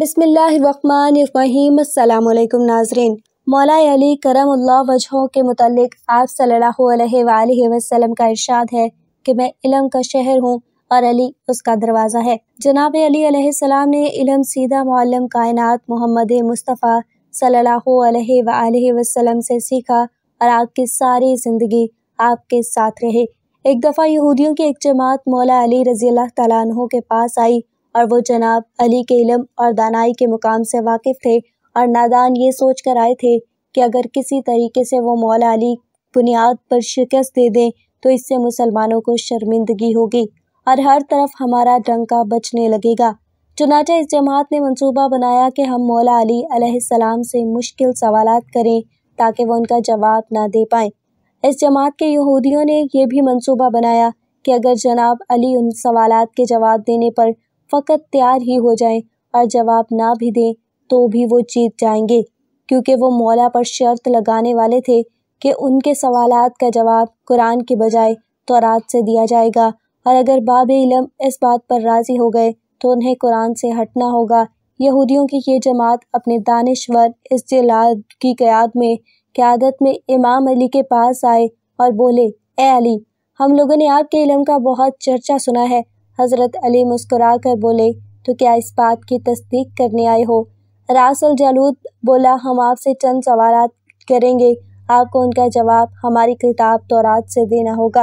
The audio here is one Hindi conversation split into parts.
बसमिलकुम नाजरीन मौला अली करम वजहों के मतलब आप सल्लल्लाहु अलैहि वसल्लम का इरशाद है कि मैं इलम का शहर हूँ और अली उसका दरवाज़ा है जनाब अली सलाम ने इलम सीधा मौलम कायनात मोहम्मद मुस्तफ़ा सल्लल्लाहु अलैहि वसल्लम से सीखा और आपकी सारी ज़िंदगी आपके साथ रहे एक दफ़ा यहूदियों की एक जमात मौला अली रज़ी अल्लाह के पास आई और वो जनाब अली के इलम और दानाई के मुकाम से वाकिफ़ थे और नादान ये सोच कर आए थे कि अगर किसी तरीके से वो मौला अली बुनियाद पर शिकस्त दे दें तो इससे मुसलमानों को शर्मिंदगी होगी और हर तरफ हमारा डंका बचने लगेगा चुनाचा इस जमात ने मंसूबा बनाया कि हम मौला अली अलैहिस्सलाम से मुश्किल सवाल करें ताकि वह उनका जवाब ना दे पाएँ इस जमात के यहूदियों ने यह भी मंसूबा बनाया कि अगर जनाब अली उन सवाल के जवाब देने पर फ़कत तैयार ही हो जाएं और जवाब ना भी दें तो भी वो जीत जाएंगे क्योंकि वो मौला पर शर्त लगाने वाले थे कि उनके सवाल का जवाब कुरान के बजाय तौरात से दिया जाएगा और अगर बाब इलम इस बात पर राज़ी हो गए तो उन्हें कुरान से हटना होगा यहूदियों की ये जमात अपने दानश्वर इस जलाद की क्याद में क्यादत में इमाम अली के पास आए और बोले ए अली हम लोगों ने आपके इलम का बहुत चर्चा सुना है हज़रत अली मुस्कुरा कर बोले तो क्या इस बात की तस्दीक करने आए हो रासल जलूद बोला हम आपसे चंद सवाल करेंगे आपको उनका जवाब हमारी किताब तौरात से देना होगा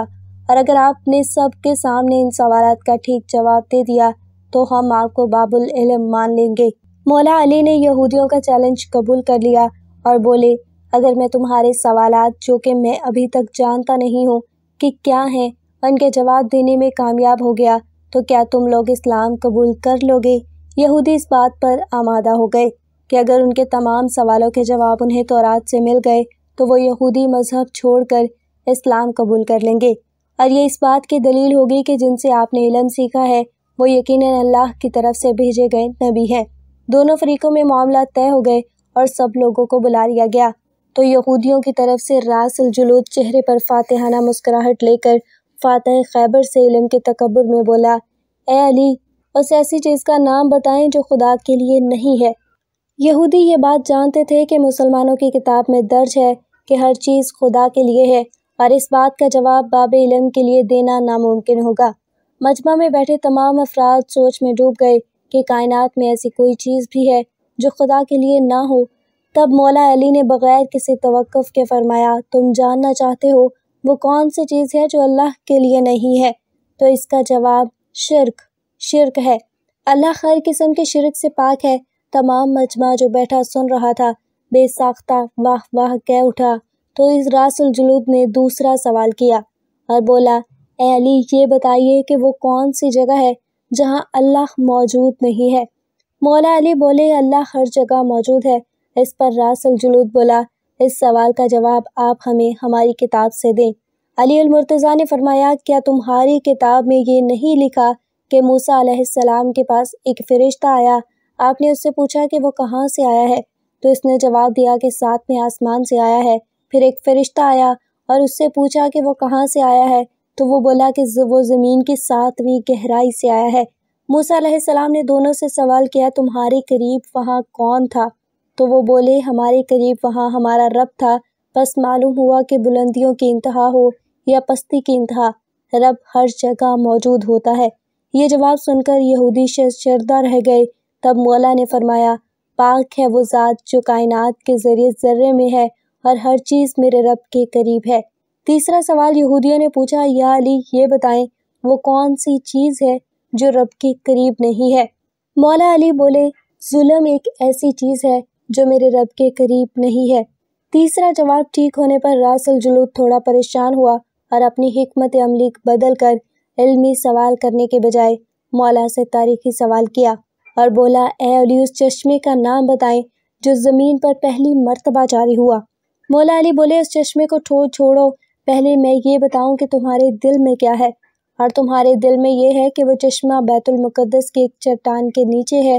और अगर आपने सबके सामने इन सवाल का ठीक जवाब दे दिया तो हम आपको बाबुल इलम मान लेंगे मौला अली ने यहूदियों का चैलेंज कबूल कर लिया और बोले अगर मैं तुम्हारे सवाल जो कि मैं अभी तक जानता नहीं हूँ कि क्या हैं उनके जवाब देने में कामयाब हो गया तो क्या तुम लोग इस्लाम कबूल कर लोगे यहूदी इस बात पर आमादा हो गए कि अगर उनके तमाम सवालों के जवाब उन्हें तौरात से मिल गए तो वो यहूदी मज़हब छोड़कर इस्लाम कबूल कर लेंगे और ये इस बात की दलील होगी कि जिनसे आपने इलम सीखा है वो यकीन अल्लाह की तरफ से भेजे गए नबी हैं दोनों फरीकों में मामला तय हो गए और सब लोगों को बुला लिया गया तो यहूदियों की तरफ से रासल जुलूद चेहरे पर फातेहाना मुस्कुराहट लेकर फातह खैबर से इलम के तकबर में बोला ए अली बस ऐसी चीज़ का नाम बताएं जो खुदा के लिए नहीं है यहूदी ये बात जानते थे कि मुसलमानों की किताब में दर्ज है कि हर चीज़ खुदा के लिए है और इस बात का जवाब बाब इलम के लिए देना नामुमकिन होगा मजमा में बैठे तमाम अफराद सोच में डूब गए कि कायनात में ऐसी कोई चीज़ भी है जो खुदा के लिए ना हो तब मौला अली ने बग़ैर किसी तवक़ के फरमाया तुम जानना चाहते हो वो कौन सी चीज़ है जो अल्लाह के लिए नहीं है तो इसका जवाब शिरक शिरक है अल्लाह हर किस्म के शिरक से पाक है तमाम मजमा जो बैठा सुन रहा था बेसाख्ता वाह वाह कह उठा तो इस रासुलजलूद ने दूसरा सवाल किया और बोला ए अली ये बताइए कि वो कौन सी जगह है जहाँ अल्लाह मौजूद नहीं है मौला अली बोले अल्लाह हर जगह मौजूद है इस पर रासुलजलूद बोला इस सवाल का जवाब आप हमें हमारी किताब से दें अली अलमरतज़ा ने फरमाया क्या तुम्हारी किताब में ये नहीं लिखा कि मूसा अलैहिस्सलाम के पास एक फ़रिश्ता आया आपने उससे पूछा कि वो कहाँ से आया है तो इसने जवाब दिया कि साथ में आसमान से आया है फिर एक फ़रिश्ता आया और उससे पूछा कि वो कहाँ से आया है तो वो बोला कि वो ज़मीन की सातवीं गहराई से आया है मूसा सलाम ने दोनों से सवाल किया तुम्हारे करीब वहाँ कौन था तो वो बोले हमारे करीब वहाँ हमारा रब था बस मालूम हुआ कि बुलंदियों की इंतहा हो या पस्ती की इंतहा रब हर जगह मौजूद होता है ये जवाब सुनकर यहूदी शर्दा रह गए तब मौला ने फरमाया पाक है वो ज़ात जो कायनात के ज़रिए ज़र्रे में है और हर चीज़ मेरे रब के करीब है तीसरा सवाल यहूदियों ने पूछा या अली ये बताएं वो कौन सी चीज़ है जो रब के करीब नहीं है मौला अली बोले जुल्म एक ऐसी चीज़ है जो मेरे रब के करीब नहीं है तीसरा जवाब ठीक होने पर रासुल जुलूद थोड़ा परेशान हुआ और अपनी हमत अमली बदल कर इलमी सवाल करने के बजाय मौला से तारीखी सवाल किया और बोला अली उस चश्मे का नाम बताएं जो ज़मीन पर पहली मरतबा जारी हुआ मौला अली बोले उस चश्मे को ठो छोड़ो पहले मैं ये बताऊं कि तुम्हारे दिल में क्या है और तुम्हारे दिल में यह है कि वह चश्मा बैतुलमक़दस की एक चट्टान के नीचे है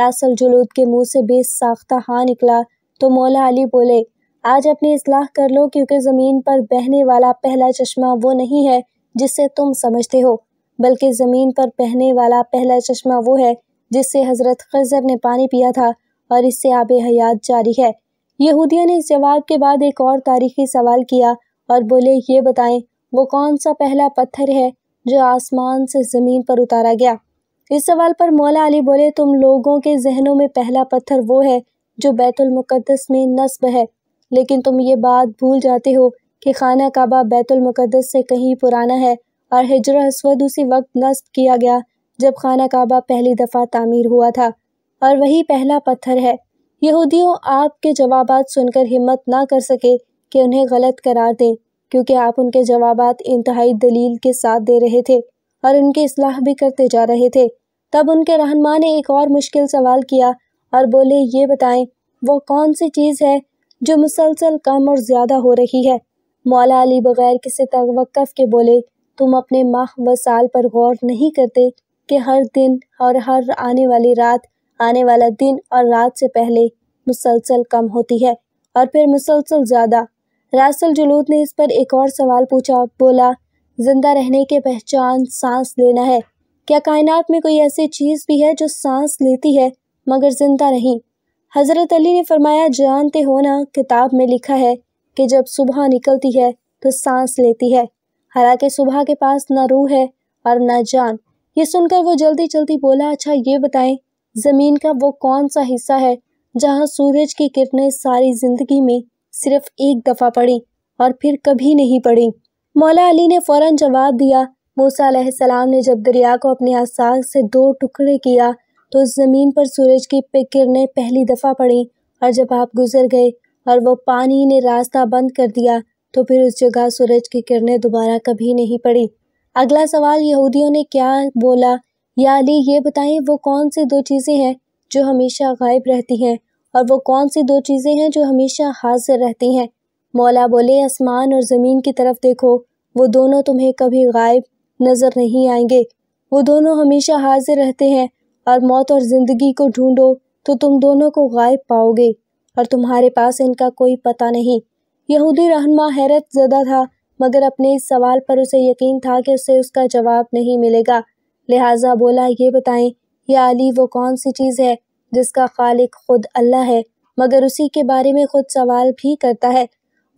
रासल जुलूद के मुँह से बेसाख्ता हाँ निकला तो मौला अली बोले आज अपनी इसलाह कर लो क्योंकि ज़मीन पर बहने वाला पहला चश्मा वो नहीं है जिससे तुम समझते हो बल्कि ज़मीन पर बहने वाला पहला चश्मा वो है जिससे हज़रत खजर ने पानी पिया था और इससे आब हयात जारी है यहूदिया ने इस जवाब के बाद एक और तारीखी सवाल किया और बोले ये बताएं वो कौन सा पहला पत्थर है जो आसमान से ज़मीन पर उतारा गया इस सवाल पर मौला अली बोले तुम लोगों के जहनों में पहला पत्थर वो है जो बैतुलमक़दस में नस्ब है लेकिन तुम ये बात भूल जाते हो कि खाना काबा बैतुलमक़दस से कहीं पुराना है और हिजर असवद उसी वक्त नस्ब किया गया जब खाना काबा पहली दफ़ा तामीर हुआ था और वही पहला पत्थर है यहूदियों आपके जवाब सुनकर हिम्मत ना कर सके कि उन्हें गलत करार दें क्योंकि आप उनके जवाब इंतहाई दलील के साथ दे रहे थे और उनकी असलाह भी करते जा रहे थे तब उनके रहनमा ने एक और मुश्किल सवाल किया और बोले ये बताएं वो कौन सी चीज़ है जो मुसलसल कम और ज़्यादा हो रही है मौला अली बग़ैर किसी तवक्फ के बोले तुम अपने माह व साल पर गौर नहीं करते कि हर दिन और हर आने वाली रात आने वाला दिन और रात से पहले मुसलसल कम होती है और फिर मुसलसल ज़्यादा रासल जलूद ने इस पर एक और सवाल पूछा बोला ज़िंदा रहने के पहचान सांस लेना है क्या कायनात में कोई ऐसी चीज़ भी है जो सांस लेती है मगर ज़िंदा नहीं हज़रत अली ने फरमाया जानते हो ना किताब में लिखा है कि जब सुबह निकलती है तो सांस लेती है हालांकि सुबह के पास ना रूह है और ना जान ये सुनकर वो जल्दी जल्दी बोला अच्छा ये बताएं ज़मीन का वो कौन सा हिस्सा है जहाँ सूरज की किरणें सारी ज़िंदगी में सिर्फ एक दफ़ा पड़ी और फिर कभी नहीं पड़ी मौला अली ने फ़ौर जवाब दिया मूसा सलाम ने जब दरिया को अपने आसाक से दो टुकड़े किया तो उस ज़मीन पर सूरज की किरणें पहली दफ़ा पड़ी और जब आप गुजर गए और वो पानी ने रास्ता बंद कर दिया तो फिर उस जगह सूरज की किरणें दोबारा कभी नहीं पड़ी अगला सवाल यहूदियों ने क्या बोला या अली ये बताएं वो कौन सी दो चीज़ें हैं जो हमेशा गायब रहती हैं और वो कौन सी दो चीज़ें हैं जो हमेशा हाजिर रहती हैं मौला बोले आसमान और ज़मीन की तरफ देखो वो दोनों तुम्हें कभी गायब नज़र नहीं आएंगे वो दोनों हमेशा हाजिर रहते हैं और मौत और ज़िंदगी को ढूंढो तो तुम दोनों को गायब पाओगे और तुम्हारे पास इनका कोई पता नहीं यहूदी रहनमा हैरत ज़दा था मगर अपने इस सवाल पर उसे यकीन था कि उसे उसका जवाब नहीं मिलेगा लिहाजा बोला ये बताएं यह अली वो कौन सी चीज़ है जिसका खालिक खुद अल्लाह है मगर उसी के बारे में खुद सवाल भी करता है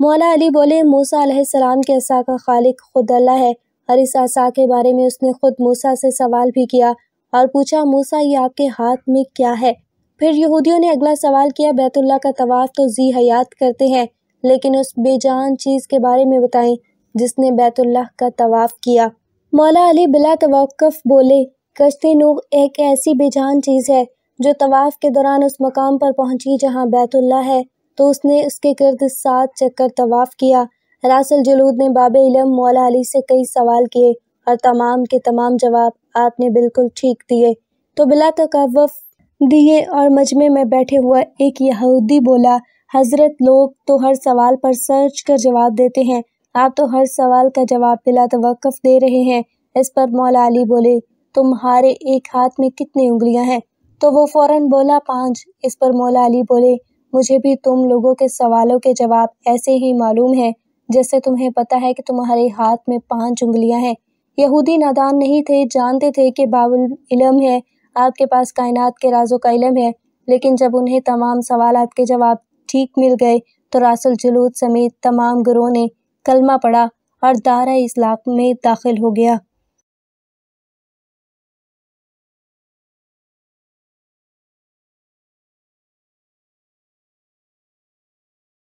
मौला अली बोले मूसा सलाम के असा का खालिक खुद अल्लाह है और इस असा के बारे में उसने खुद मूसा से सवाल भी किया और पूछा मूसा ये आपके हाथ में क्या है फिर यहूदियों ने अगला सवाल किया बैतुल्ला का तवाफ़ तो जी हयात करते हैं लेकिन उस बेजान चीज़ के बारे में बताएं जिसने बैतुल्ला का तवाफ़ किया मौला अली बिला तवक्फ बोले कश्ती नूह एक ऐसी बेजान चीज़ है जो तवाफ़ के दौरान उस मकाम पर पहुंची जहां बैतुल्ला है तो उसने उसके गर्द सात चक्कर तवाफ़ किया रासल जलूद ने बाब इलम मौला अली से कई सवाल किए और तमाम के तमाम जवाब आपने बिल्कुल ठीक दिए तो बिला तकवफ दिए और मजमे में बैठे हुआ एक यहूदी बोला हज़रत लोग तो हर सवाल पर सर्च कर जवाब देते हैं आप तो हर सवाल का जवाब बिला तवक़ दे रहे हैं इस पर मौला अली बोले तुम्हारे एक हाथ में कितनी उंगलियां हैं तो वो फौरन बोला पाँच इस पर मौला अली बोले मुझे भी तुम लोगों के सवालों के जवाब ऐसे ही मालूम है जैसे तुम्हें पता है कि तुम्हारे हाथ में पाँच उंगलियां हैं यहूदी नादान नहीं थे जानते थे कि बाबुल इलम है आपके पास कायनात के राजों का इलम है लेकिन जब उन्हें तमाम सवाल के जवाब ठीक मिल गए तो रासुल जलूद समेत तमाम गुरुओं ने कलमा पढ़ा और दारा इस्लाम में दाखिल हो गया